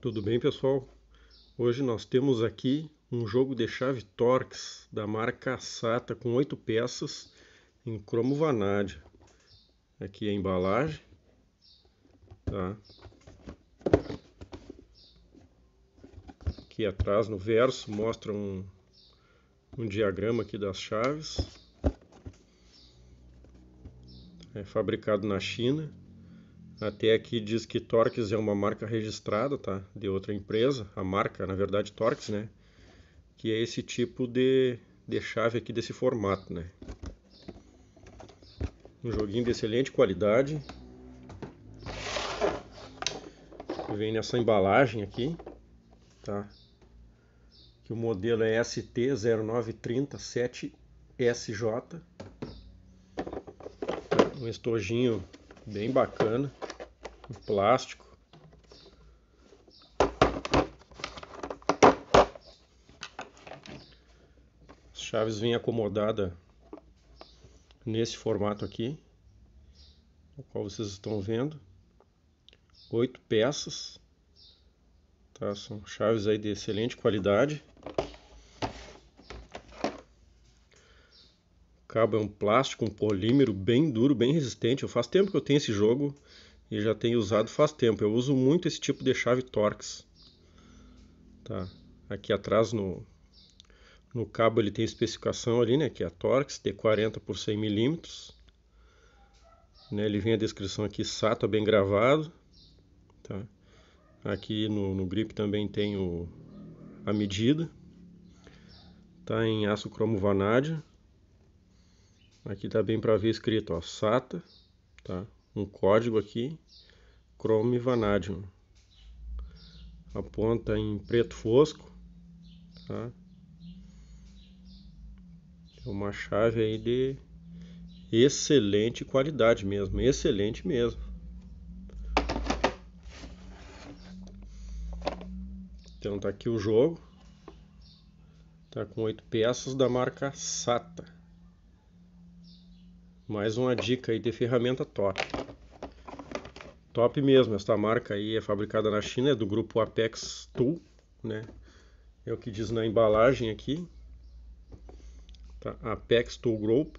Tudo bem, pessoal? Hoje nós temos aqui um jogo de chave Torx da marca Sata com oito peças em cromo vanádio. Aqui a embalagem. Tá? Aqui atrás no verso mostra um, um diagrama aqui das chaves. É fabricado na China. Até aqui diz que Torx é uma marca registrada, tá? De outra empresa, a marca, na verdade, Torx, né? Que é esse tipo de, de chave aqui desse formato, né? Um joguinho de excelente qualidade. Vem nessa embalagem aqui, tá? Que o modelo é ST09307SJ. Um estojinho bem bacana com plástico. As chaves vêm acomodada nesse formato aqui, o qual vocês estão vendo. Oito peças. Tá? São chaves aí de excelente qualidade. O cabo é um plástico, um polímero bem duro, bem resistente. Eu faz tempo que eu tenho esse jogo e já tenho usado faz tempo. Eu uso muito esse tipo de chave Torx. Tá? Aqui atrás no, no cabo ele tem especificação ali, né, que é a Torx de 40 por 100 milímetros, Né, ele vem a descrição aqui SATA bem gravado. Tá? Aqui no, no grip também tem o, a medida. Tá em aço cromo vanádio. Aqui está bem para ver escrito, ó, SATA, tá? um código aqui, Chrome Vanadium. Aponta em preto fosco, tá? É uma chave aí de excelente qualidade mesmo, excelente mesmo. Então tá aqui o jogo. Tá com oito peças da marca SATA. Mais uma dica aí de ferramenta top top mesmo. Esta marca aí é fabricada na China, é do grupo Apex Tool, né? É o que diz na embalagem aqui. Tá? Apex Tool Group,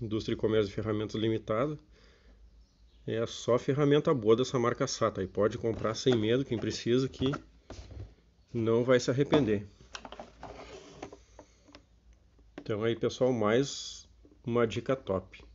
Indústria e Comércio de Ferramentas Limitada. É a só ferramenta boa dessa marca SATA. E pode comprar sem medo, quem precisa, que não vai se arrepender. Então aí pessoal, mais uma dica top.